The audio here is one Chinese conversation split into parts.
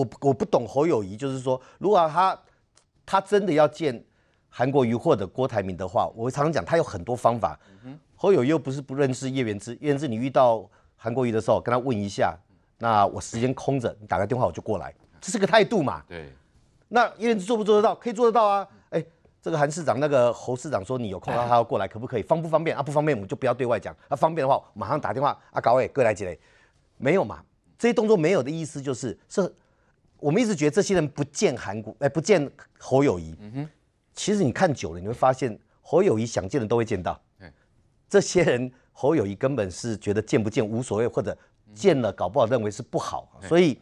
我我不懂侯友谊，就是说，如果他他真的要见韩国瑜或者郭台铭的话，我常常讲他有很多方法。侯友谊又不是不认识叶元之，元之你遇到韩国瑜的时候跟他问一下，那我时间空着，你打个电话我就过来，这是个态度嘛。对。那叶元之做不做得到？可以做得到啊。哎，这个韩市长、那个侯市长说你有空，他要过来，可不可以？方不方便啊？不方便我们就不要对外讲。啊，方便的话马上打电话啊，各位各位来位？没有嘛？这些动作没有的意思就是是。我们一直觉得这些人不见韩国，哎，不见侯友谊。其实你看久了，你会发现侯友谊想见的都会见到。这些人，侯友谊根本是觉得见不见无所谓，或者见了搞不好认为是不好。所以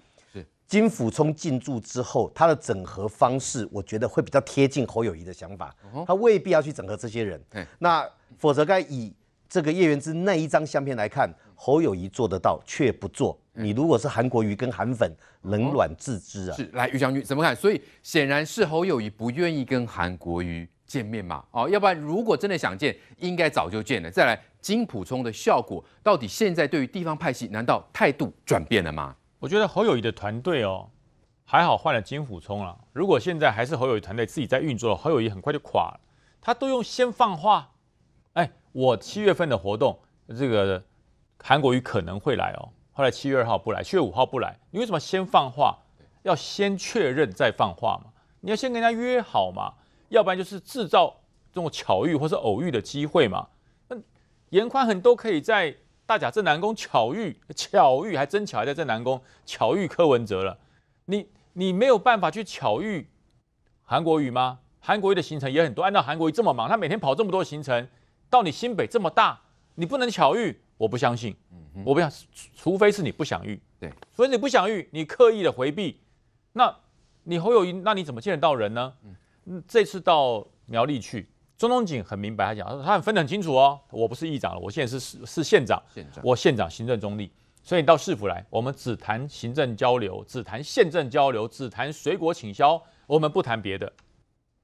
金辅冲进驻之后，他的整合方式，我觉得会比较贴近侯友谊的想法。他未必要去整合这些人。那否则该以。这个叶元之那一张相片来看，侯友谊做得到却不做。你如果是韩国瑜跟韩粉，冷暖自知啊。是，来，于将军怎么看？所以显然是侯友谊不愿意跟韩国瑜见面嘛。哦，要不然如果真的想见，应该早就见了。再来，金普充的效果到底现在对于地方派系，难道态度转变了吗？我觉得侯友谊的团队哦，还好换了金普充了。如果现在还是侯友谊团队自己在运作，侯友谊很快就垮了。他都用先放话。我七月份的活动，这个韩国瑜可能会来哦。后来七月二号不来，七月五号不来，你为什么先放话？要先确认再放话嘛？你要先跟人家约好嘛？要不然就是制造这种巧遇或是偶遇的机会嘛？那严宽很都可以在大甲镇南宫巧遇，巧遇还真巧，还在镇南宫巧遇柯文哲了。你你没有办法去巧遇韩国瑜吗？韩国瑜的行程也很多，按照韩国瑜这么忙，他每天跑这么多行程。到你新北这么大，你不能巧遇，我不相信。嗯，我不想，除非是你不想遇，对，除非你不想遇，你刻意的回避，那你侯友宜，那你怎么见得到人呢？嗯，这次到苗栗去，中东锦很明白，他讲，他说他分得很清楚哦，我不是议长了，我现在是是县长，县长，我县长行政中立，所以你到市府来，我们只谈行政交流，只谈县政交流，只谈水果请销，我们不谈别的。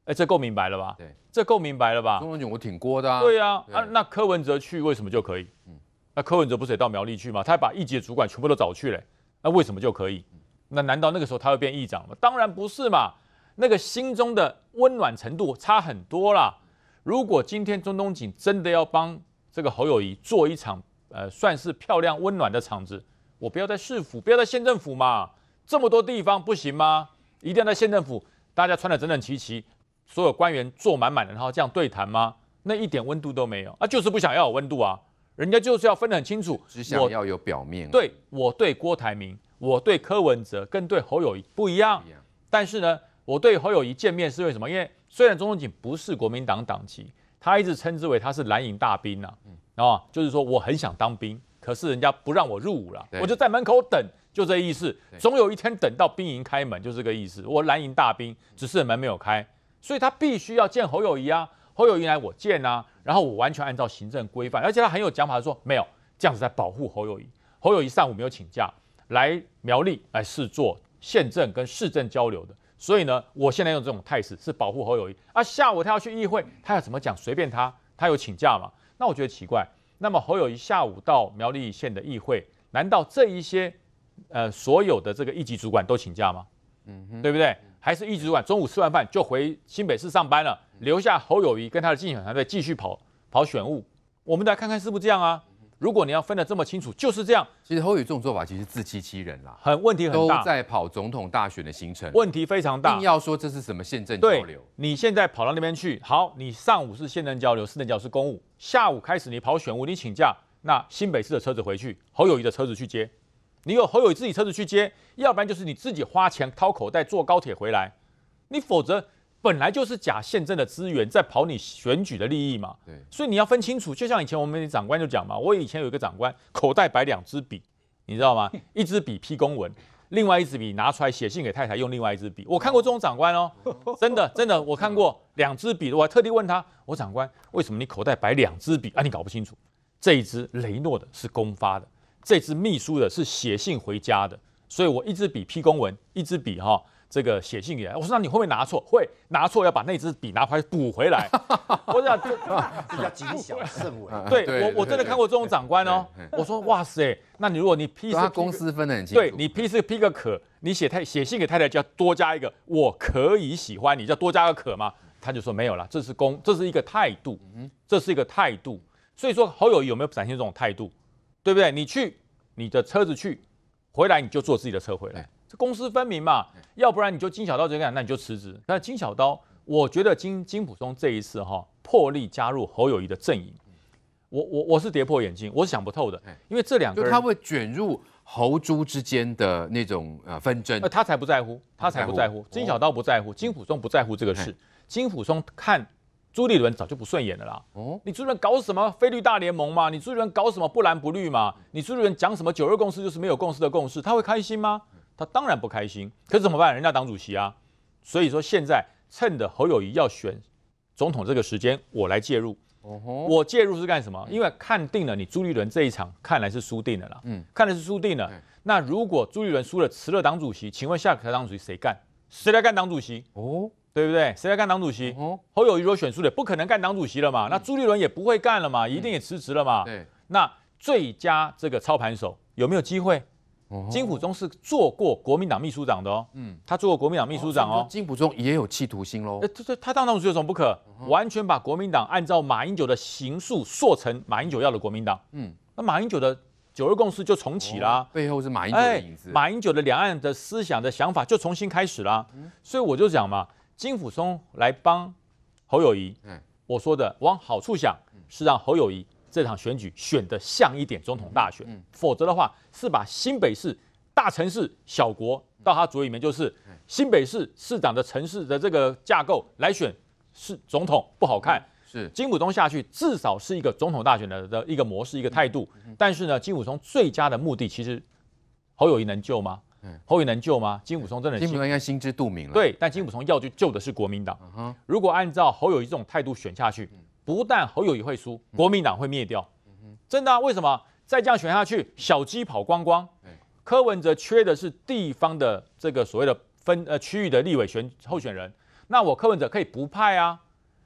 哎，这够明白了吧？对，这够明白了吧？钟文锦，我挺锅的。对呀，啊，那柯文哲去为什么就可以？嗯，那柯文哲不是也到苗栗去吗？他还把级的主管全部都找去了，那为什么就可以？那难道那个时候他会变议长吗？当然不是嘛。那个心中的温暖程度差很多啦。如果今天钟东锦真的要帮这个侯友谊做一场，呃，算是漂亮温暖的场子，我不要在市府，不要在县政府嘛，这么多地方不行吗？一定要在县政府，大家穿得整整齐齐。所有官员坐满满的，然后这样对谈吗？那一点温度都没有，啊，就是不想要有温度啊。人家就是要分得很清楚，只想要有表面。对我对郭台铭，我对柯文哲跟对侯友谊不一样。但是呢，我对侯友谊见面是为什么？因为虽然钟东景不是国民党党籍，他一直称之为他是蓝营大兵呐，啊，就是说我很想当兵，可是人家不让我入伍了，我就在门口等，就这意思。总有一天等到兵营开门，就这个意思。我蓝营大兵，只是门没有开。所以他必须要见侯友谊啊，侯友谊来我见啊，然后我完全按照行政规范，而且他很有讲法，说没有这样子在保护侯友谊。侯友谊上午没有请假来苗栗来试做县政跟市政交流的，所以呢，我现在用这种态势是保护侯友谊。啊，下午他要去议会，他要怎么讲随便他，他有请假嘛？那我觉得奇怪。那么侯友谊下午到苗栗县的议会，难道这一些呃所有的这个一级主管都请假吗？嗯，对不对？还是一直晚中午吃完饭就回新北市上班了，留下侯友谊跟他的竞选团队继续跑跑选务。我们来看看是不是这样啊？如果你要分得这么清楚，就是这样。其实侯友谊这种做法其实自欺欺人啦，很问题很大。都在跑总统大选的行程，问题非常大。硬要说这是什么宪政交流？你现在跑到那边去，好，你上午是宪政交流，市政交流公务，下午开始你跑选务，你请假，那新北市的车子回去，侯友谊的车子去接。你有好友自己车子去接，要不然就是你自己花钱掏口袋坐高铁回来，你否则本来就是假宪政的资源在跑你选举的利益嘛。对，所以你要分清楚。就像以前我们的长官就讲嘛，我以前有一个长官口袋摆两支笔，你知道吗？一支笔批公文，另外一支笔拿出来写信给太太用另外一支笔。我看过这种长官哦，真的真的我看过两支笔。我还特地问他，我长官为什么你口袋摆两支笔？啊，你搞不清楚，这一支雷诺的是公发的。这支秘书的是写信回家的，所以我一支笔批公文，一支笔哈，这个写信给，我说那你会不会拿错？会拿错，要把那支笔拿回来补回来。我想这叫谨小慎微。对我我真的看过这种长官哦，我说哇塞，那你如果你批是公司分的很清楚，对，你批是批个可，你写太写信给太太就要多加一个，我可以喜欢你，就要多加个可吗？他就说没有了，这是公，这是一个态度，这是一个态度，所以说好友有没有展现这种态度？对不对？你去你的车子去，回来你就坐自己的车回来。这公私分明嘛，要不然你就金小刀这个那你就辞职。那金小刀，我觉得金金普松这一次哈破例加入侯友谊的阵营，我我我是跌破眼镜，我是想不透的，因为这两个就他会卷入侯朱之间的那种呃纷争，那他才不在乎，他才不在乎，金小刀不在乎，金普松不在乎这个事，金普松看。朱立伦早就不顺眼了啦。哦，你朱立伦搞什么菲律大联盟嘛？你朱立伦搞什么不蓝不绿嘛？你朱立伦讲什么九二共识就是没有共识的共识，他会开心吗？他当然不开心。可怎么办？人家党主席啊。所以说现在趁着侯友谊要选总统这个时间，我来介入。哦我介入是干什么？因为看定了你朱立伦这一场看来是输定了啦。嗯，看来是输定了。那如果朱立伦输了辞了党主席，请问下台党主席谁干？谁来干党主席？哦。对不对？谁来干党主席？侯友宜如果选输了，不可能干党主席了嘛。那朱立伦也不会干了嘛，一定也辞职了嘛。对。那最佳这个操盘手有没有机会？金溥中是做过国民党秘书长的哦。嗯。他做过国民党秘书长哦。金溥中也有企图心喽。哎，这他当党主席有什么不可？完全把国民党按照马英九的行数塑成马英九要的国民党。嗯。那马英九的九二共识就重启啦，背后是马英九的影子。马英九的两岸的思想的想法就重新开始啦。嗯。所以我就讲嘛。金辅松来帮侯友谊，我说的往好处想是让侯友谊这场选举选得像一点总统大选，否则的话是把新北市大城市小国到他嘴里面，就是新北市市长的城市的这个架构来选是总统不好看。是金辅松下去至少是一个总统大选的的一个模式一个态度，但是呢，金辅松最佳的目的其实侯友谊能救吗？侯友能救吗？金武松真的金武松应该心知肚明了。对，但金武松要去救的是国民党。如果按照侯友谊这种态度选下去，不但侯友谊会输，国民党会灭掉。真的啊？为什么？再这样选下去，小鸡跑光光。柯文哲缺的是地方的这个所谓的分呃区域的立委选候选人。那我柯文哲可以不派啊？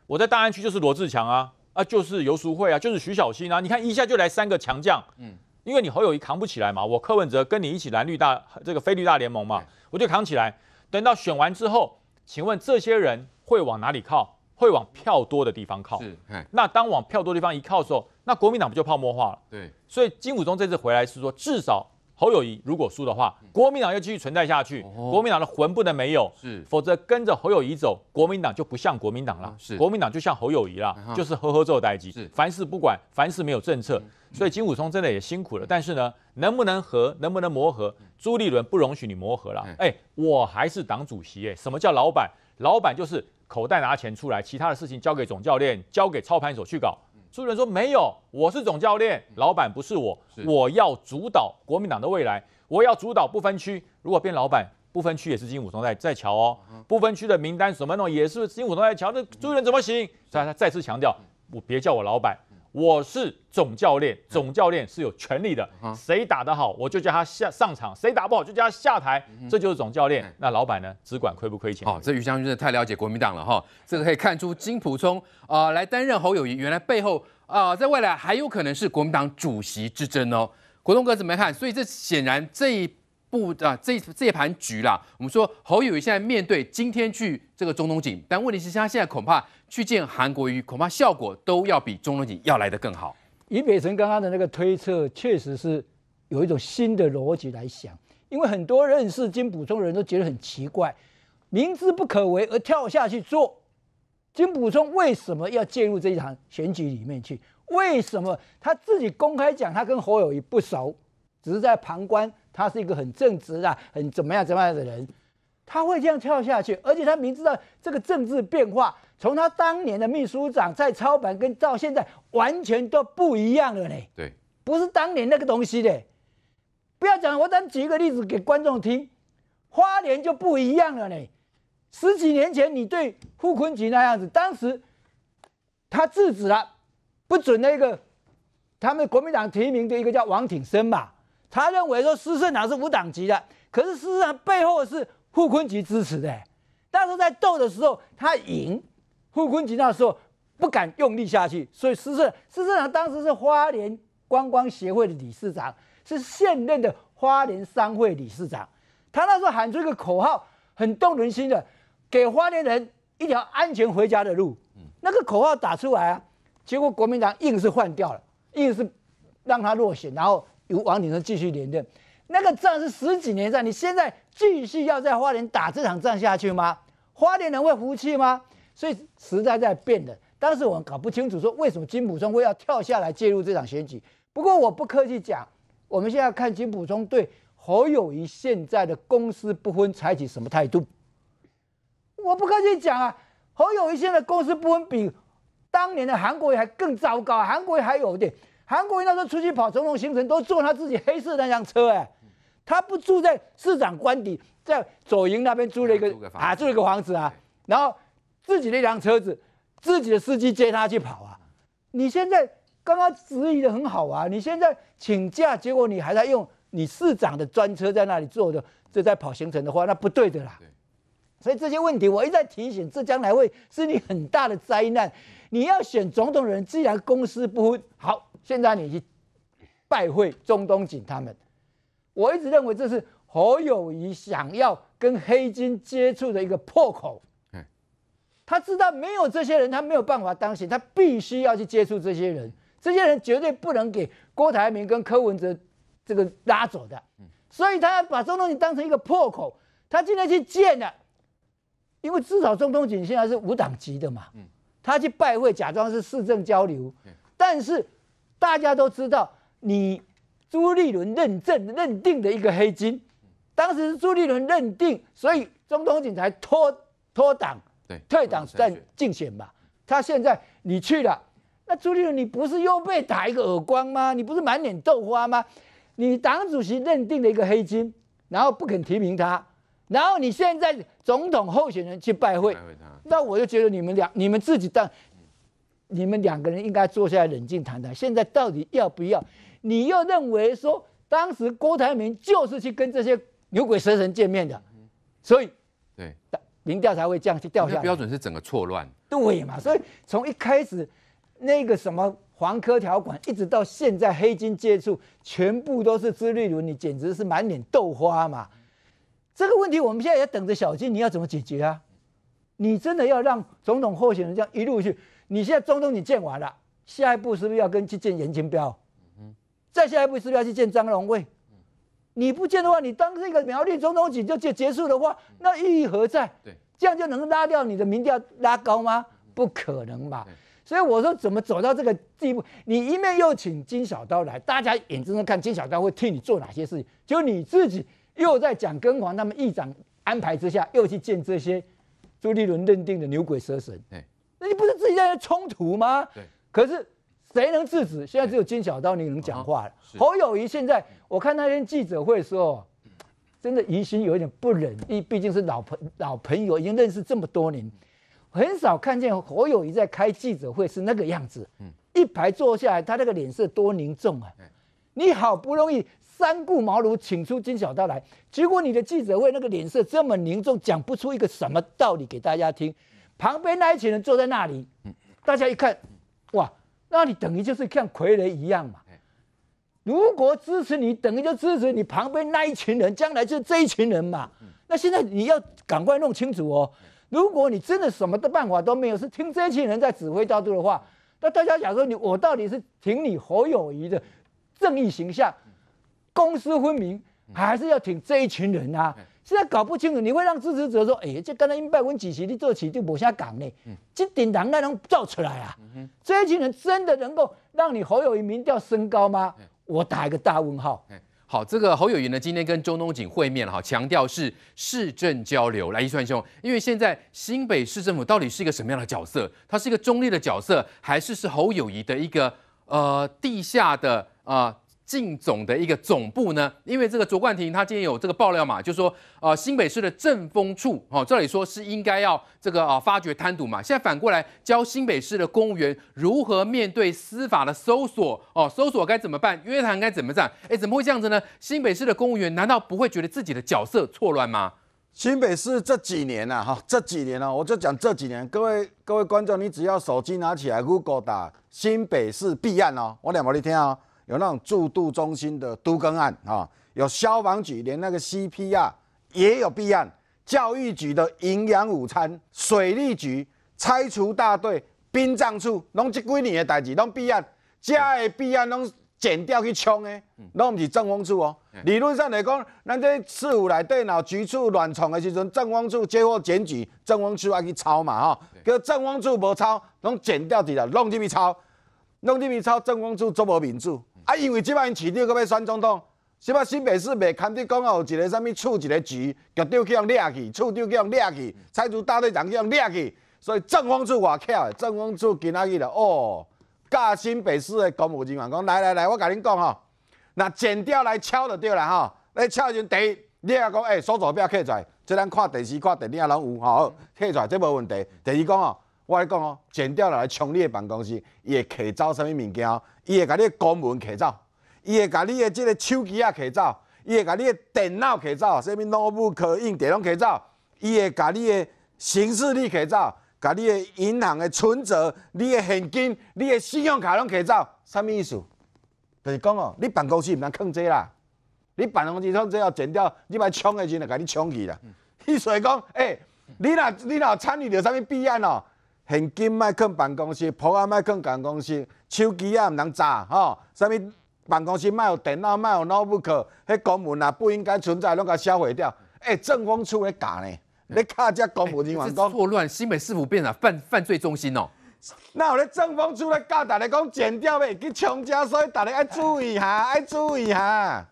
我在大安区就是罗志强啊，啊就是游淑惠啊，就是徐小新啊。你看一下就来三个强将。嗯。因为你侯友谊扛不起来嘛，我柯文哲跟你一起蓝绿大这个非绿大联盟嘛，我就扛起来。等到选完之后，请问这些人会往哪里靠？会往票多的地方靠。是，那当往票多地方一靠的时候，那国民党不就泡沫化了？对。所以金武忠这次回来是说，至少侯友谊如果输的话，国民党要继续存在下去，国民党的魂不能没有。是。否则跟着侯友谊走，国民党就不像国民党了。是。国民党就像侯友谊了，就是呵呵做代际，凡事不管，凡事没有政策。所以金武松真的也辛苦了，但是呢，能不能和，能不能磨合？朱立伦不容许你磨合了。哎，我还是党主席。哎，什么叫老板？老板就是口袋拿钱出来，其他的事情交给总教练，交给操盘手去搞。朱立伦说没有，我是总教练，老板不是我，我要主导国民党的未来，我要主导不分区。如果变老板，不分区也是金武松在在瞧哦。不分区的名单什么弄也是金武松在瞧。那朱立伦怎么行？他他再次强调，我别叫我老板。我是总教练，总教练是有权力的，谁打得好我就叫他下上场，谁打不好就叫他下台，这就是总教练。那老板呢，只管亏不亏钱。哦，这于将军真的太了解国民党了哈，这个可以看出金普聪啊来担任侯友谊，原来背后啊在未来还有可能是国民党主席之争哦。国栋哥怎么看？所以这显然这一。不啊，这这盘局啦。我们说侯友谊现在面对今天去这个中东锦，但问题是，他现在恐怕去见韩国瑜，恐怕效果都要比中东锦要来得更好。以北辰刚刚的那个推测，确实是有一种新的逻辑来想，因为很多认识金补的人都觉得很奇怪，明知不可为而跳下去做，金普充为什么要介入这一场选举里面去？为什么他自己公开讲他跟侯友谊不熟，只是在旁观？他是一个很正直的、很怎么样怎么样的人，他会这样跳下去，而且他明知道这个政治变化，从他当年的秘书长在操盘，跟到现在完全都不一样了呢。对，不是当年那个东西的。不要讲，我再举一个例子给观众听，花莲就不一样了呢。十几年前，你对傅坤吉那样子，当时他制止了，不准那个他们国民党提名的一个叫王挺生嘛。他认为说，施政良是无党籍的，可是施正良背后是傅昆吉支持的。当时在斗的时候，他赢，傅昆吉那时候不敢用力下去，所以施政施正良当时是花莲观光协会的理事长，是现任的花莲商会理事长。他那时候喊出一个口号，很动人心的，给花莲人一条安全回家的路。那个口号打出来啊，结果国民党硬是换掉了，硬是让他落选，然后。由王鼎生继续连任，那个仗是十几年战，你现在继续要在花莲打这场仗下去吗？花莲人会服气吗？所以时代在变的，当时我们搞不清楚说为什么金普忠会要跳下来介入这场选举。不过我不客气讲，我们现在看金普忠对侯友谊现在的公私不分采取什么态度？我不客气讲啊，侯友谊现在公私不分比当年的韩国瑜还更糟糕，韩国瑜还有点。韩国人那时候出去跑总统行程，都坐他自己黑色那辆车哎，他不住在市长官邸，在左营那边租了一个啊租了一个房子啊，然后自己的那辆车子，自己的司机接他去跑啊。你现在刚刚质疑的很好啊，你现在请假，结果你还在用你市长的专车在那里坐着，这在跑行程的话，那不对的啦。对。所以这些问题我一再提醒，这将来会是你很大的灾难。你要选总统的人，既然公私不分，好。现在你去拜会中东锦他们，我一直认为这是侯友谊想要跟黑金接触的一个破口。他知道没有这些人，他没有办法当选，他必须要去接触这些人，这些人绝对不能给郭台铭跟柯文哲这个拉走的。所以他把中东锦当成一个破口，他今天去见了，因为至少中东锦现在是五党籍的嘛。他去拜会，假装是市政交流，但是。大家都知道，你朱立伦认证认定的一个黑金，当时是朱立伦认定，所以中统警才脱脱党，对，退党在竞选吧。他现在你去了，那朱立伦你不是又被打一个耳光吗？你不是满脸豆花吗？你党主席认定的一个黑金，然后不肯提名他，然后你现在总统候选人去拜会，那我就觉得你们俩，你们自己当。你们两个人应该坐下来冷静谈谈，现在到底要不要？你又认为说，当时郭台铭就是去跟这些牛鬼蛇神见面的，所以对民调才会这样去掉下来。标准是整个错乱，对嘛？所以从一开始那个什么黄科条款，一直到现在黑金接触，全部都是资历如你简直是满脸豆花嘛！这个问题我们现在也等着小金，你要怎么解决啊？你真的要让总统候选人这样一路去？你现在中东你建完了，下一步是不是要跟去见严金彪？嗯，再下一步是不是要去见张荣惠？你不见的话，你当这个苗栗中统局就就结束的话，那意义何在？对，这样就能拉掉你的民调拉高吗？不可能吧。所以我说，怎么走到这个地步？你一面又请金小刀来，大家眼睁睁看金小刀会替你做哪些事情？就你自己又在蒋跟煌他们议长安排之下，又去见这些朱立伦认定的牛鬼蛇神。对。那你不是自己在冲突吗？对。可是谁能制止？现在只有金小刀你能讲话了。侯友谊现在，我看那天记者会的时候，真的疑心有点不忍，毕毕竟是老朋老朋友，已经认识这么多年，很少看见侯友谊在开记者会是那个样子。嗯。一排坐下来，他那个脸色多凝重啊！你好不容易三顾茅庐请出金小刀来，结果你的记者会那个脸色这么凝重，讲不出一个什么道理给大家听。旁边那一群人坐在那里，大家一看，哇，那你等于就是像傀儡一样嘛。如果支持你，等于就支持你旁边那一群人，将来就是这一群人嘛。那现在你要赶快弄清楚哦。如果你真的什么的办法都没有，是听这一群人在指挥调度的话，那大家假说你我到底是挺你侯友谊的正义形象，公私分明，还是要挺这一群人啊？实在搞不清楚，你会让支持者说：“哎呀，这刚才因百蚊几起，你做起就无下岗呢？这顶党那能造出来啊？这一群人真的能够让你侯友谊民调升高吗？我打一个大问号。”好，这个侯友谊呢，今天跟中东锦会面了哈，强调是市政交流。来，一川兄，因为现在新北市政府到底是一个什么样的角色？它是一个中立的角色，还是是侯友谊的一个呃地下的啊？晋总的一个总部呢，因为这个卓冠廷他今天有这个爆料嘛，就说呃新北市的政风处哦，照理说是应该要这个啊发掘贪渎嘛，现在反过来教新北市的公务员如何面对司法的搜索哦，搜索该怎么办，约谈该怎么办？哎，怎么会这样子呢？新北市的公务员难道不会觉得自己的角色错乱吗？新北市这几年呐哈，这几年呢，我就讲这几年，各位各位观众，你只要手机拿起来，Google 打新北市弊案哦，我两毛你听啊。有那种住渡中心的都更案啊，有消防局连那个 c p r 也有弊案，教育局的营养午餐，水利局拆除大队，殡葬处，拢这几年的代志，拢弊案，加的弊案拢剪掉去冲的，拢不是正风处哦。理论上来讲，咱这四五台电脑局处乱创的时阵，正风处接获检举，正风处爱去抄嘛吼，个正风处无抄，拢剪掉去了，弄进去抄，弄进去抄，正风处做无民主。啊！因为即摆因市里要选总统，即摆新北市袂肯定讲有一个啥物处一个局，局长叫人掠去，处长叫人掠去，拆主大队长叫人掠去，所以正方处外巧的，正方处今仔日的哦。教新北市的公务人员讲，来来来，我甲恁讲吼，那剪掉来敲就对了来你敲第一，你若讲所、锁座表揢出来，即咱看电视、看电影拢有吼，揢出来这无问题。第二讲吼。我来讲哦，剪掉了来冲你办公室，伊会摕走什物物件？伊会甲你的公文摕走，伊会甲你的即个手机啊摕走，伊会甲你的电脑摕走，什物 notebook、电拢摕走。伊会甲你的行事历摕走，甲你的银行的存折、你的现金、你的信用卡拢摕走。什物意思？就是讲哦，你办公室毋通囥这啦。你办公室囥这后剪掉，你卖冲的时来甲你冲去啦。所以讲，诶，你若你若参与到什物弊案哦？现金卖放办公室，簿仔卖放办公室，手机也毋通炸吼，啥物办公室卖有电脑卖有脑 o k 迄公文啊不应该存在，拢甲销毁掉。哎，正风处咧教呢，咧卡只公文你往讲。错乱，新北是否变成犯犯罪中心哦？那有咧正风处咧教，大家讲剪掉未？去强加，所以大家爱注意下，爱注意下。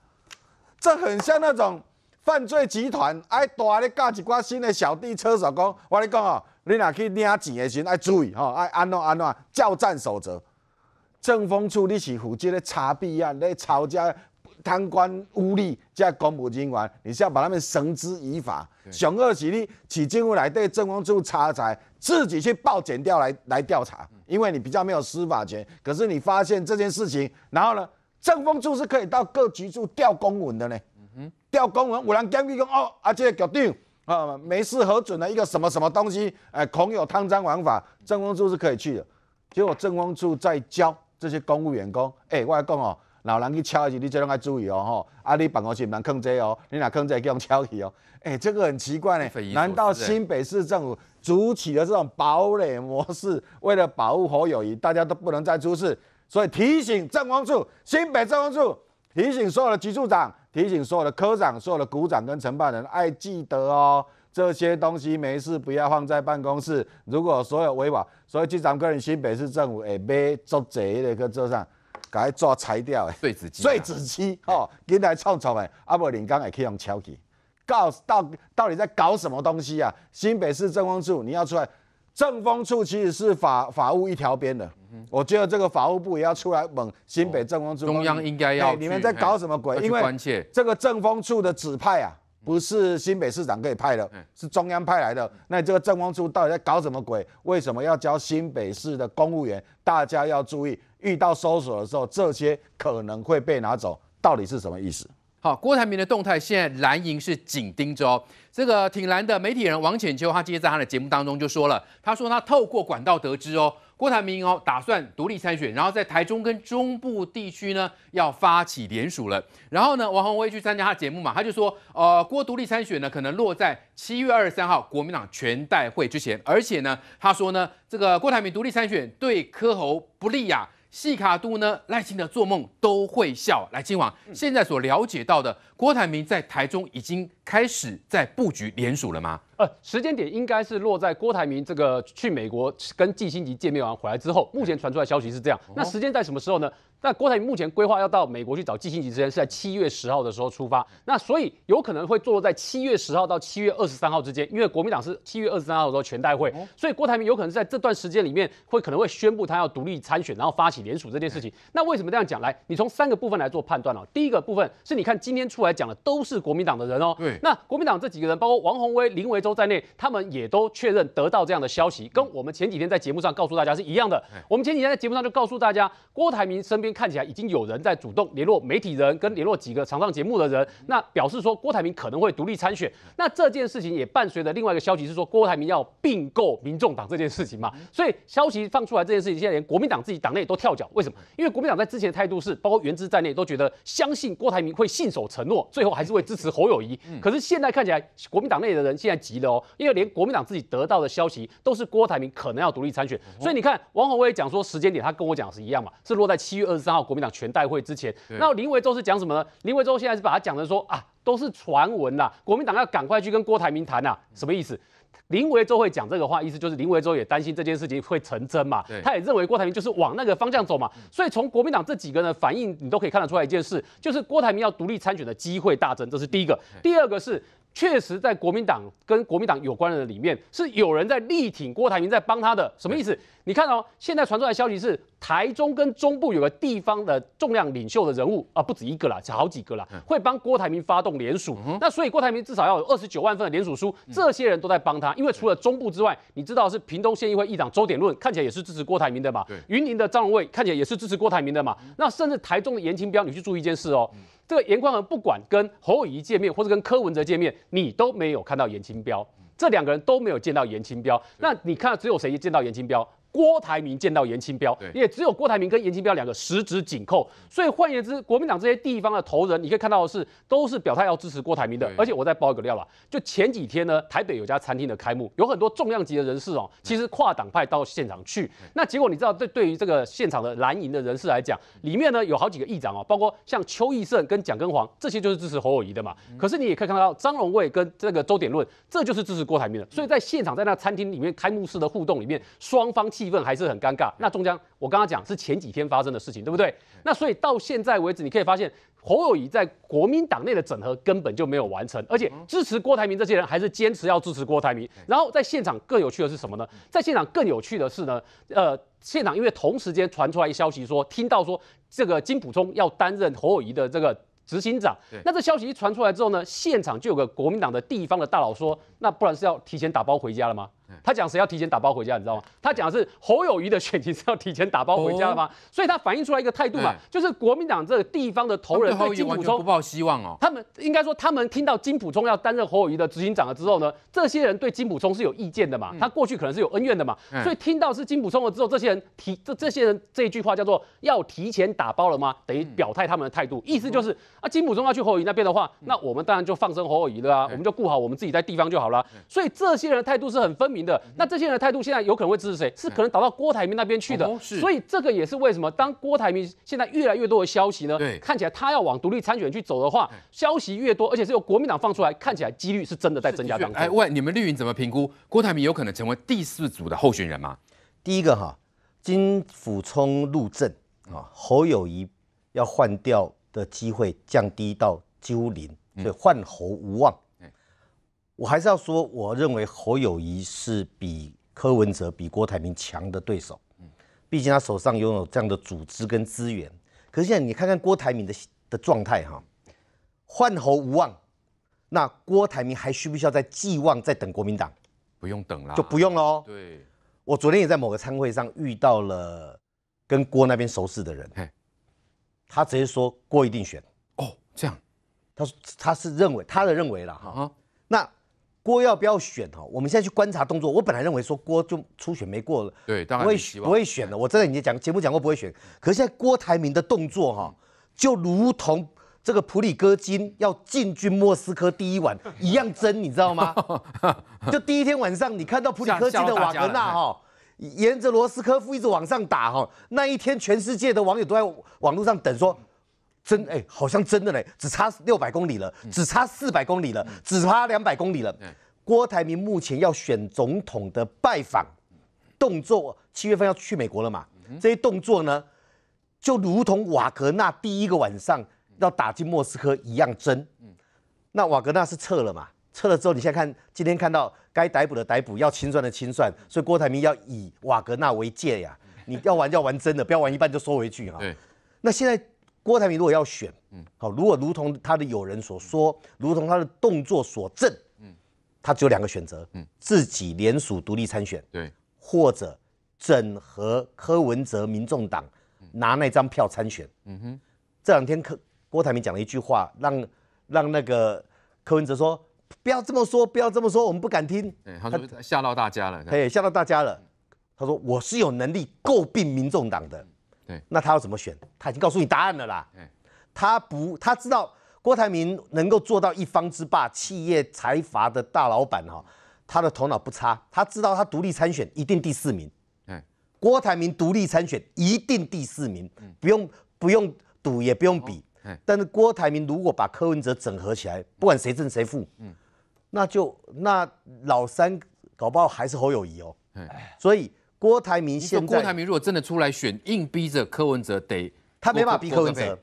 这很像那种犯罪集团爱大咧教一寡新的小弟车手，讲我咧讲哦。你若去领钱的时，爱注意吼，爱安怎安怎，交战守则。正风处你是负责咧查弊案，咧抄家贪官污吏，加公务人员，你是要把他们绳之以法。熊二起立，起政府来对正风处查查，自己去报检调来来调查，因为你比较没有司法权。可是你发现这件事情，然后呢，正风处是可以到各局处调公文的呢。调公文有人检举讲哦，啊这个局长。啊，没事核准了一个什么什么东西，哎，恐有贪赃枉法，政风处是可以去的。结果政风处在教这些公务员工，哎，我来讲哦，老人去敲的时候，你这种要注意哦，吼，啊，你办公室不能坑这哦，你哪放这叫们敲去哦，哎，这个很奇怪呢，难道新北市政府组起了这种堡垒模式，为了保护侯友谊，大家都不能再出事，所以提醒政风处，新北政风处提醒所有的局处长。提醒所有的科长、所有的股长跟承办人，爱记得哦，这些东西没事不要放在办公室。如果所有违法，所以局长个人新北市政府会买足侪咧个做上。该抓裁掉的碎纸机，碎纸机哦，进来创造的，阿未灵也可以用敲击，告到到底在搞什么东西啊？新北市政风处，你要出来，政风处其实是法法务一条边的。我觉得这个法务部也要出来猛新北正风处。中央应该要，你们在搞什么鬼？因为这个正风处的指派啊，不是新北市长可以派的，是中央派来的。那这个正风处到底在搞什么鬼？为什么要教新北市的公务员？大家要注意，遇到搜索的时候，这些可能会被拿走，到底是什么意思？好，郭台铭的动态现在蓝营是紧盯着哦。这个挺蓝的媒体人王浅秋，他今天在他的节目当中就说了，他说他透过管道得知哦，郭台铭哦打算独立参选，然后在台中跟中部地区呢要发起联署了。然后呢，王宏威去参加他的节目嘛，他就说，呃，郭独立参选呢可能落在七月二十三号国民党全代会之前，而且呢，他说呢，这个郭台铭独立参选对柯侯不利呀。细卡度呢？耐心的做梦都会笑。来，今晚现在所了解到的，郭台铭在台中已经。开始在布局联署了吗？呃，时间点应该是落在郭台铭这个去美国跟季新吉见面完回来之后。目前传出来消息是这样，那时间在什么时候呢？那郭台铭目前规划要到美国去找季新吉之间是在七月十号的时候出发，那所以有可能会坐落在七月十号到七月二十三号之间，因为国民党是七月二十三号的时候全代会，所以郭台铭有可能在这段时间里面会可能会宣布他要独立参选，然后发起联署这件事情。那为什么这样讲？来，你从三个部分来做判断哦。第一个部分是你看今天出来讲的都是国民党的人哦，对。那国民党这几个人，包括王宏威、林维洲在内，他们也都确认得到这样的消息，跟我们前几天在节目上告诉大家是一样的。我们前几天在节目上就告诉大家，郭台铭身边看起来已经有人在主动联络媒体人，跟联络几个常上节目的人，那表示说郭台铭可能会独立参选。那这件事情也伴随着另外一个消息，是说郭台铭要并购民众党这件事情嘛。所以消息放出来这件事情，现在连国民党自己党内都跳脚。为什么？因为国民党在之前的态度是，包括原滋在内都觉得相信郭台铭会信守承诺，最后还是会支持侯友谊。可是现在看起来，国民党内的人现在急了哦，因为连国民党自己得到的消息都是郭台铭可能要独立参选，所以你看王宏威讲说时间点，他跟我讲是一样嘛，是落在七月二十三号国民党全代会之前。那林维洲是讲什么呢？林维洲现在是把他讲的说啊，都是传闻啦，国民党要赶快去跟郭台铭谈啊，什么意思？林维洲会讲这个话，意思就是林维洲也担心这件事情会成真嘛，他也认为郭台铭就是往那个方向走嘛，所以从国民党这几个人反应，你都可以看得出来一件事，就是郭台铭要独立参选的机会大增，这是第一个，第二个是。确实，在国民党跟国民党有关的里面，是有人在力挺郭台铭，在帮他的。什么意思？你看哦，现在传出来的消息是，台中跟中部有个地方的重量领袖的人物啊，不止一个啦，是好几个啦，会帮郭台铭发动联署。那所以郭台铭至少要有二十九万份的联署书。这些人都在帮他，因为除了中部之外，你知道是屏东县议会议长周点论看起来也是支持郭台铭的嘛？云林的张荣惠看起来也是支持郭台铭的嘛？那甚至台中的颜清标，你去注意一件事哦，这个严宽恒不管跟侯友谊见面，或者跟柯文哲见面。你都没有看到严钦彪，这两个人都没有见到严钦彪，那你看只有谁见到严钦彪？郭台铭见到严清标，也只有郭台铭跟严清标两个十指紧扣。所以换言之，国民党这些地方的头人，你可以看到的是，都是表态要支持郭台铭的。而且我再爆一个料了，就前几天呢，台北有家餐厅的开幕，有很多重量级的人士哦，其实跨党派到现场去。那结果你知道，对对于这个现场的蓝营的人士来讲，里面呢有好几个议长哦，包括像邱毅胜跟蒋根黄，这些就是支持侯友谊的嘛。可是你也可以看到，张荣卫跟这个周点论，这就是支持郭台铭的。所以在现场，在那餐厅里面开幕式的互动里面，双方气。气氛还是很尴尬。那中江，我刚刚讲是前几天发生的事情，对不对？那所以到现在为止，你可以发现侯友谊在国民党内的整合根本就没有完成，而且支持郭台铭这些人还是坚持要支持郭台铭。然后在现场更有趣的是什么呢？在现场更有趣的是呢，呃，现场因为同时间传出来一消息，说听到说这个金普中要担任侯友谊的这个执行长。那这消息一传出来之后呢，现场就有个国民党的地方的大佬说，那不然是要提前打包回家了吗？他讲谁要提前打包回家，你知道吗？他讲的是侯友谊的选情是要提前打包回家的吗？所以他反映出来一个态度嘛，就是国民党这个地方的头人对金普充不抱希望哦。他们应该说，他们听到金普冲要担任侯友谊的执行长了之后呢，这些人对金普冲是有意见的嘛？他过去可能是有恩怨的嘛？所以听到是金普冲了之后，这些人提这这些人这一句话叫做要提前打包了吗？等于表态他们的态度，意思就是啊，金普冲要去侯友谊那边的话，那我们当然就放生侯友谊了啊，我们就顾好我们自己在地方就好了。所以这些人的态度是很分。明。的那这些人的态度现在有可能会支持谁？是可能倒到郭台铭那边去的，所以这个也是为什么当郭台铭现在越来越多的消息呢？对，看起来他要往独立参选去走的话，消息越多，而且是由国民党放出来，看起来几率是真的在增加当中。哎，喂，你们绿营怎么评估郭台铭有可能成为第四组的候选人吗？第一个哈，金辅冲、入政啊，侯友谊要换掉的机会降低到九零，所以换侯无望。我还是要说，我认为侯友谊是比柯文哲、比郭台铭强的对手。嗯，毕竟他手上拥有这样的组织跟资源。可是现在你看看郭台铭的的状态哈，换候无望，那郭台铭还需不需要再寄望、再等国民党？不用等了，就不用了对，我昨天也在某个餐会上遇到了跟郭那边熟识的人，嘿，他直接说郭一定选哦。这样，他说他是认为他的认为了哈，那。郭要不要选哈？我们现在去观察动作。我本来认为说郭就初选没过了，对，不会不会选了。我真的已经讲节目讲过不会选。可是现在郭台铭的动作哈，就如同这个普里戈金要进军莫斯科第一晚一样真，你知道吗？就第一天晚上，你看到普里戈金的瓦格纳哈，沿着罗斯科夫一直往上打哈，那一天全世界的网友都在网络上等说。真哎，好像真的嘞，只差六百公里了，只差四百公里了，只差两百公里了。郭台铭目前要选总统的拜访动作，七月份要去美国了嘛？这些动作呢，就如同瓦格纳第一个晚上要打进莫斯科一样真。那瓦格纳是撤了嘛？撤了之后，你现在看今天看到该逮捕的逮捕，要清算的清算，所以郭台铭要以瓦格纳为戒呀。你要玩要玩真的，不要玩一半就收回去哈。那现在。郭台铭如果要选，嗯，好，如果如同他的友人所说，如同他的动作所证，嗯，他只有两个选择，嗯，自己联署独立参选，对，或者整合柯文哲民众党拿那张票参选，嗯哼。这两天柯郭台铭讲了一句话，让让那个柯文哲说不要这么说，不要这么说，我们不敢听，哎，他说吓到大家了，嘿，吓到大家了，他说我是有能力诟病民众党的。对，那他要怎么选？他已经告诉你答案了啦。他不，他知道郭台铭能够做到一方之霸、企业财阀的大老板哈，他的头脑不差。他知道他独立参选一定第四名。郭台铭独立参选一定第四名，不用不用赌，也不用比。但是郭台铭如果把柯文哲整合起来，不管谁胜谁负，嗯，那就那老三搞不好还是侯友谊哦。所以。郭台铭现在，郭台铭如果真的出来选，硬逼着柯文哲得，他没办法逼柯文哲，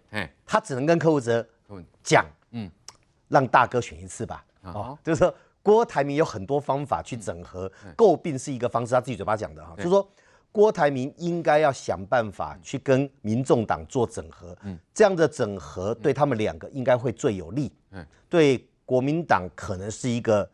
他只能跟柯文哲讲，嗯，让大哥选一次吧，啊，就是说郭台铭有很多方法去整合，诟病是一个方式，他自己嘴巴讲的哈，就说郭台铭应该要想办法去跟民众党做整合，嗯，这样的整合对他们两个应该会最有利，嗯，对国民党可能是一个。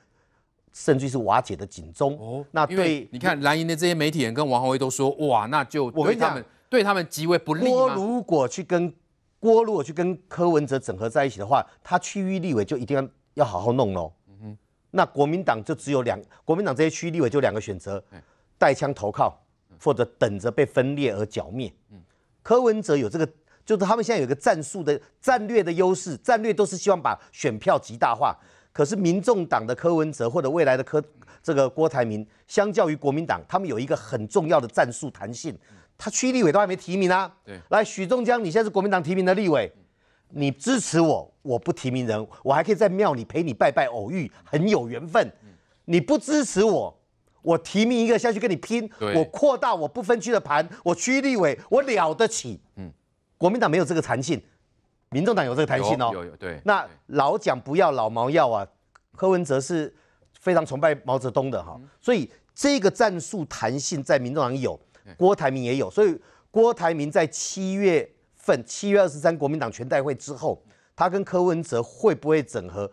甚至是瓦解的警钟哦。那对，你看蓝营的这些媒体人跟王宏威都说哇，那就我跟他们对他们极为不利。郭如果去跟郭如果去跟柯文哲整合在一起的话，他区域立委就一定要要好好弄喽。嗯哼，那国民党就只有两国民党这些区域立委就两个选择：带枪投靠，或者等着被分裂而剿灭。嗯，柯文哲有这个，就是他们现在有一个战术的战略的优势，战略都是希望把选票极大化。可是民众党的柯文哲或者未来的柯，这个郭台铭，相较于国民党，他们有一个很重要的战术弹性，他区立委都还没提名呢。对，来，许仲江，你现在是国民党提名的立委，你支持我，我不提名人，我还可以在庙里陪你拜拜，偶遇很有缘分。你不支持我，我提名一个下去跟你拼，我扩大我不分区的盘，我区立委我了得起。嗯，国民党没有这个弹性。民众党有这个弹性哦，有有对。那老蒋不要，老毛要啊。柯文哲是非常崇拜毛泽东的哈，所以这个战术弹性在民众党有，郭台铭也有。所以郭台铭在七月份，七月二十三国民党全代会之后，他跟柯文哲会不会整合，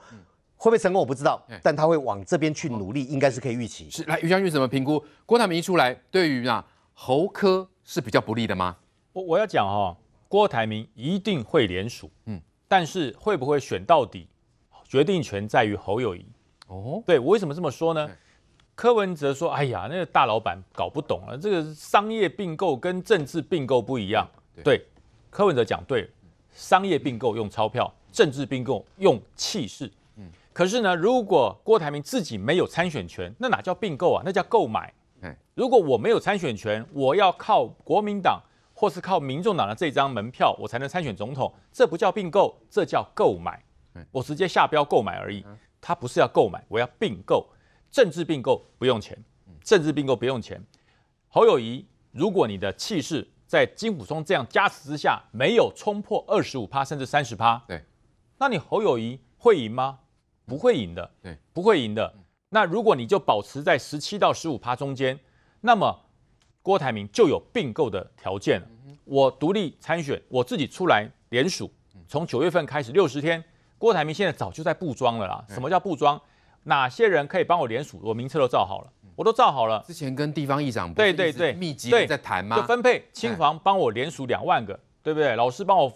会不会成功我不知道，但他会往这边去努力，应该是可以预期。是，来于将军怎么评估郭台铭一出来，对于啊侯科是比较不利的吗？我我要讲哦。郭台铭一定会联署，嗯，但是会不会选到底，决定权在于侯友谊。哦，对，我为什么这么说呢？柯文哲说：“哎呀，那个大老板搞不懂了，这个商业并购跟政治并购不一样。”对，柯文哲讲对，商业并购用钞票，政治并购用气势。嗯，可是呢，如果郭台铭自己没有参选权，那哪叫并购啊？那叫购买。如果我没有参选权，我要靠国民党。或是靠民众党的这张门票，我才能参选总统。这不叫并购，这叫购买。我直接下标购买而已。他不是要购买，我要并购。政治并购不用钱，政治并购不用钱。侯友谊，如果你的气势在金辅松这样加持之下，没有冲破二十五趴甚至三十趴，对，那你侯友谊会赢吗？不会赢的，对，不会赢的。那如果你就保持在十七到十五趴中间，那么。郭台铭就有并购的条件我独立参选，我自己出来联署。从九月份开始，六十天。郭台铭现在早就在布庄了啦。什么叫布庄？哪些人可以帮我联署？我名册都造好了，我都造好了。之前跟地方议长对对对密集在谈吗？就分配青黄帮我联署两万个，对不对？老师帮我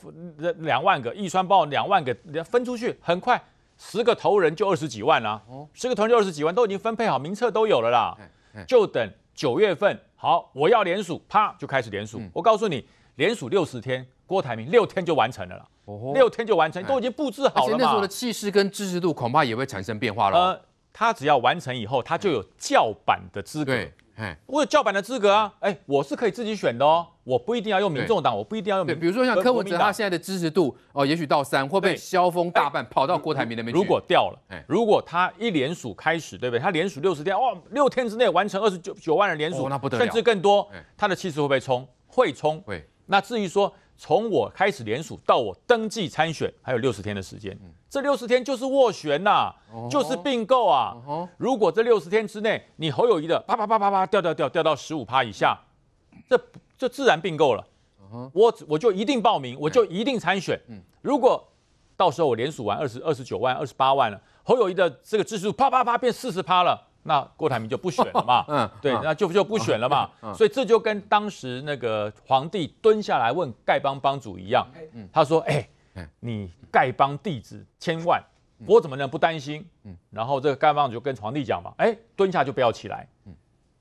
两万个，义川帮我两万个，分出去很快，十个头人就二十几万啦。十个头人就二十几万，都已经分配好，名册都有了啦。就等。九月份好，我要连署，啪就开始连署。我告诉你，连署六十天，郭台铭六天就完成了六天就完成，都已经布置好了。那时候的气势跟支持度恐怕也会产生变化了。呃，他只要完成以后，他就有叫板的资格。我有叫板的资格啊！哎，我是可以自己选的哦，我不一定要用民众党，我不一定要民。比如说像柯文哲，他现在的支持度哦，也许到三，会不削峰大半跑到郭台铭那边？如果掉了，如果他一连署开始，对不对？他连署六十天，哇，六天之内完成二十九九万人连署，甚至更多，他的气势会不会冲？会冲。会。那至于说从我开始连署到我登记参选，还有六十天的时间。这六十天就是斡旋呐，就是并购啊。如果这六十天之内，你侯友谊的啪啪啪啪啪掉掉掉掉到十五趴以下，这这自然并购了。我我就一定报名，我就一定参选。如果到时候我连数完二十二十九万、二十八万了，侯友谊的这个支数啪啪啪变四十趴了，那郭台铭就不选了嘛。嗯，对，那就就不选了嘛。所以这就跟当时那个皇帝蹲下来问丐帮帮主一样，他说：“哎。”你丐帮弟子千万，我怎么能不担心？嗯，然后这个丐帮就跟皇帝讲嘛，哎，蹲下就不要起来，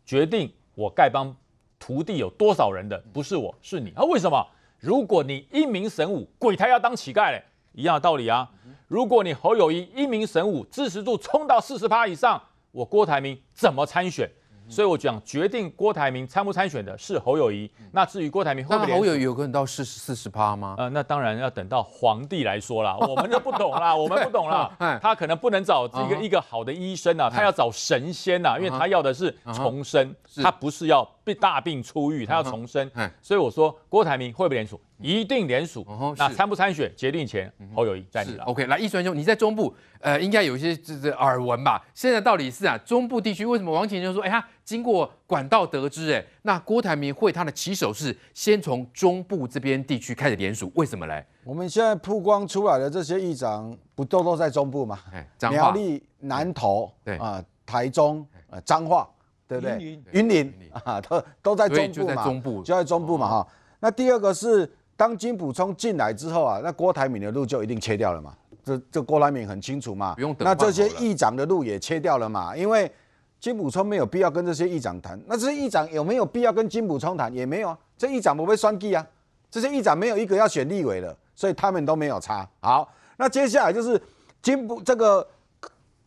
决定我丐帮徒弟有多少人的，不是我是你，啊？为什么？如果你英明神武，鬼才要当乞丐嘞，一样道理啊。如果你侯友谊英明神武，支持度冲到四十趴以上，我郭台铭怎么参选？所以，我讲决定郭台铭参不参选的是侯友谊。那至于郭台铭，会侯友谊有可能到四四十八吗？呃，那当然要等到皇帝来说啦，我们就不懂啦，我们不懂啦。他可能不能找一个一个好的医生呐，他要找神仙呐，因为他要的是重生，他不是要被大病初愈，他要重生。所以我说，郭台铭会不会连署？一定联署，那参不参选决定权侯友谊在你了。OK，来易川兄，你在中部，呃，应该有一些这这耳闻吧。现在到底是啊，中部地区为什么王前兄说，哎呀，经过管道得知，哎，那郭台铭会他的棋手是先从中部这边地区开始联署，为什么嘞？我们现在曝光出来的这些议长不都都在中部嘛？彰苗栗、南投，对啊，台中、呃，彰化，对不对？云林啊，都都在中部嘛，就在中部嘛哈。那第二个是。当金普聪进来之后啊，那郭台铭的路就一定切掉了嘛？这这郭台铭很清楚嘛？不用等。那这些议长的路也切掉了嘛？因为金普聪没有必要跟这些议长谈，那这些议长有没有必要跟金普聪谈？也没有啊。这议长不会算计啊，这些议长没有一个要选立委了，所以他们都没有差。好，那接下来就是金普这个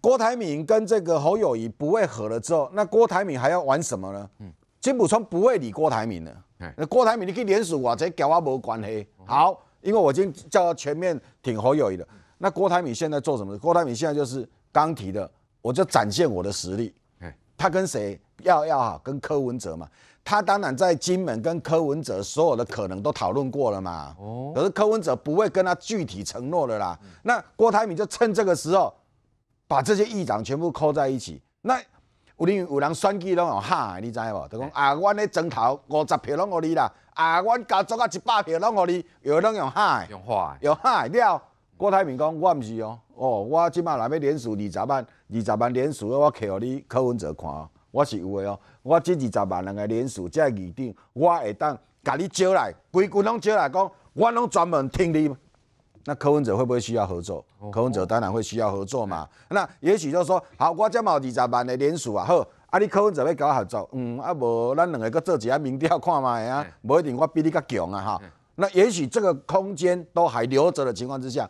郭台铭跟这个侯友谊不会合了之后，那郭台铭还要玩什么呢？嗯。金浦川不会理郭台铭的，那郭台铭你可以联署我，这跟我没关系。好，因为我已经叫全面挺侯友宜了。那郭台铭现在做什么？郭台铭现在就是刚提的，我就展现我的实力。他跟谁要要啊？跟柯文哲嘛。他当然在金门跟柯文哲所有的可能都讨论过了嘛。哦。可是柯文哲不会跟他具体承诺的啦。那郭台铭就趁这个时候，把这些议长全部扣在一起。那。有人有人选举拢用吓，你知无？就讲啊，阮呢，砖头五十票拢互你啦；啊，阮家族啊一百票拢互你，又拢用用吓，用吓了。郭台铭讲，我毋是哦，哦，我即摆若要连署二十万，二十万连署，我摕互你柯文哲看，我是有诶哦。我即二十万人个连署，即预定，我会当甲你招来，规群拢招来，讲我拢专门听你。那柯文哲会不会需要合作？柯文哲当然会需要合作嘛。那也许就说，好，我叫某二十万的联署啊，好，啊，你柯文哲跟搞合作，嗯，啊，无咱两个各做一下民调看卖啊，无一定我比你较强啊，哈。那也许这个空间都还留着的情况之下，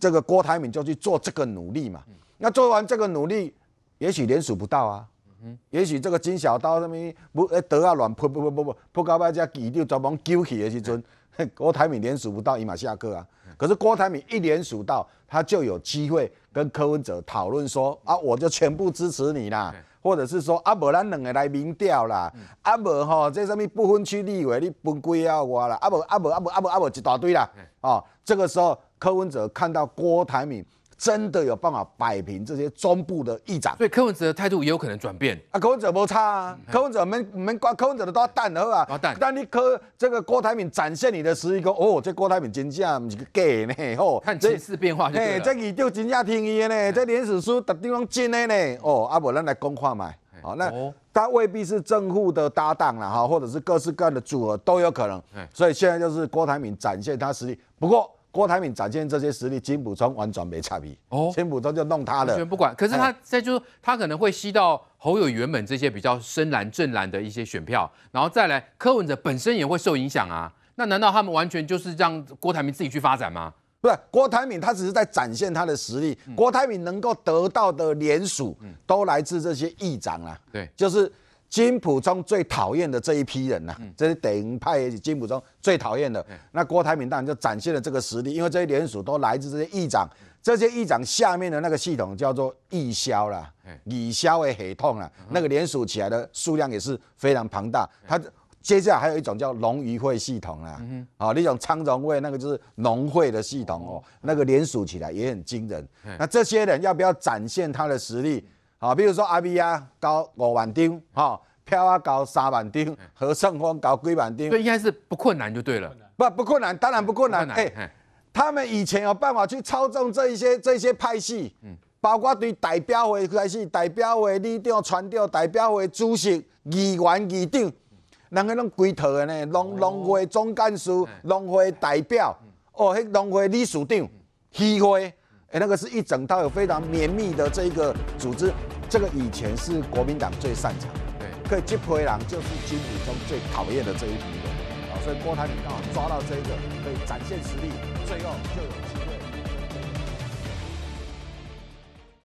这个郭台铭就去做这个努力嘛。那做完这个努力，也许联署不到啊，嗯，也许这个金小刀什么不得啊乱泼扑扑扑泼，泼到阿只鱼钓，就帮揪起的时阵，郭台铭连署不到伊嘛下课啊。可是郭台铭一连数到，他就有机会跟柯文哲讨论说：啊，我就全部支持你啦，或者是说阿伯两个来民调啦，阿伯吼，这什么不分区立委你分归啊我啦，啊伯阿伯阿伯阿伯阿伯一大堆啦，哦，这个时候柯文哲看到郭台铭。真的有办法摆平这些中部的议长，所以柯文哲的态度也有可能转变啊！柯文哲不差啊，柯文哲门门关，柯文哲的都要淡的，是吧？但你柯这个郭台铭展现你的实力，说哦，这郭台铭惊不你个 gay 呢？哦，看情势变化。哎，这你就真讶听音呢？这连史书都地方真的呢？哦，阿伯咱来公话嘛，好，那他未必是政府的搭档了哈，或者是各式各样的组合都有可能。所以现在就是郭台铭展现他实力。不过。郭台铭展现这些实力，金普忠完全没差别。哦，金普忠就弄他了，全不管。可是他在就是他可能会吸到侯友原本这些比较深蓝、正蓝的一些选票，然后再来柯文哲本身也会受影响啊。那难道他们完全就是让郭台铭自己去发展吗？不是，郭台铭他只是在展现他的实力。郭台铭能够得到的联署，都来自这些议长啊。对，就是。金浦中最讨厌的这一批人呐，这是顶派金浦中最讨厌的。那郭台铭当然就展现了这个实力，因为这些联署都来自这些议长，这些议长下面的那个系统叫做议销啦，议销的很痛啊。那个联署起来的数量也是非常庞大。他接下来还有一种叫农渔会系统啦，啊，那种苍龙会那个就是农会的系统哦，那个联署起来也很惊人。那这些人要不要展现他的实力？啊，比如说阿比啊，交五万张，哈票啊，交三万张，何胜峰交几万张，所以应该是不困难就对了，不不困难，当然不困难。哎，他们以前有办法去操纵这一些这些派系，包括对代表会开始，代表会里长、传长、代表会主席、议员、议长，人个拢规套的呢，农农会总干事、农会代表、哦，迄农会理事长，虚会。哎，那个是一整套有非常绵密的这一个组织，这个以前是国民党最擅长，的，对，可以接回狼就是军旅中最讨厌的这一批人，啊，所以郭台铭刚好抓到这个可以展现实力，最后就有。